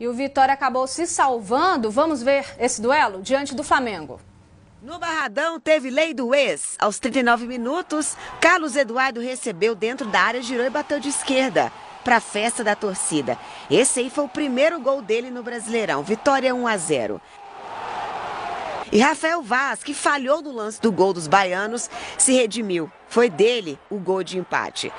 E o Vitória acabou se salvando. Vamos ver esse duelo diante do Flamengo. No Barradão teve lei do ex. Aos 39 minutos, Carlos Eduardo recebeu dentro da área, girou e bateu de esquerda para a festa da torcida. Esse aí foi o primeiro gol dele no Brasileirão. Vitória 1 a 0. E Rafael Vaz, que falhou no lance do gol dos baianos, se redimiu. Foi dele o gol de empate.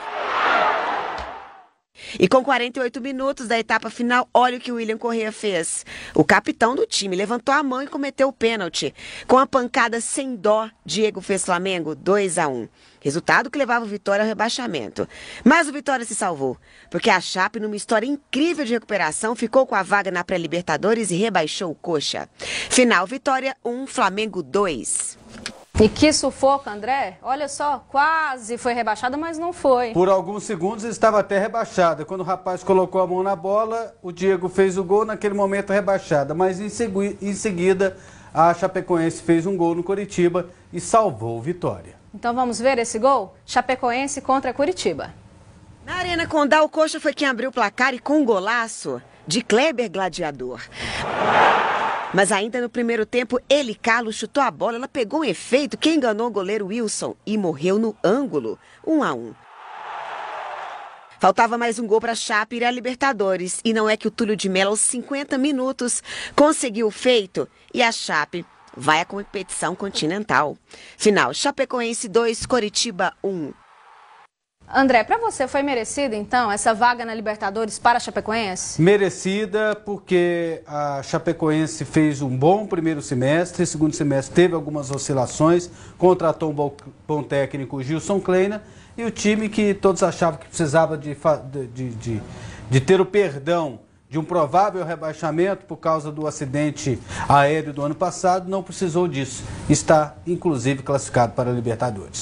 E com 48 minutos da etapa final, olha o que o William Correa fez. O capitão do time levantou a mão e cometeu o pênalti. Com a pancada sem dó, Diego fez Flamengo 2 a 1. Resultado que levava o Vitória ao rebaixamento. Mas o Vitória se salvou, porque a Chape, numa história incrível de recuperação, ficou com a vaga na pré-Libertadores e rebaixou o Coxa. Final Vitória 1, Flamengo 2. E que sufoco, André. Olha só, quase foi rebaixada, mas não foi. Por alguns segundos estava até rebaixada. Quando o rapaz colocou a mão na bola, o Diego fez o gol, naquele momento rebaixada. Mas em, segui em seguida, a Chapecoense fez um gol no Curitiba e salvou o Vitória. Então vamos ver esse gol? Chapecoense contra Curitiba. Na Arena Condal, o Coxa foi quem abriu o placar e com um golaço de Kleber Gladiador. Mas ainda no primeiro tempo, ele, Carlos, chutou a bola, ela pegou um efeito que enganou o goleiro Wilson e morreu no ângulo, 1 um a 1 um. Faltava mais um gol para a Chape ir à Libertadores. E não é que o Túlio de Mello, aos 50 minutos, conseguiu o feito e a Chape vai à competição continental. Final: Chapecoense 2, Coritiba 1. Um. André, para você foi merecida então essa vaga na Libertadores para a Chapecoense? Merecida porque a Chapecoense fez um bom primeiro semestre, segundo semestre teve algumas oscilações, contratou um bom, bom técnico Gilson Kleina e o time que todos achavam que precisava de, de, de, de ter o perdão de um provável rebaixamento por causa do acidente aéreo do ano passado, não precisou disso. Está, inclusive, classificado para a Libertadores.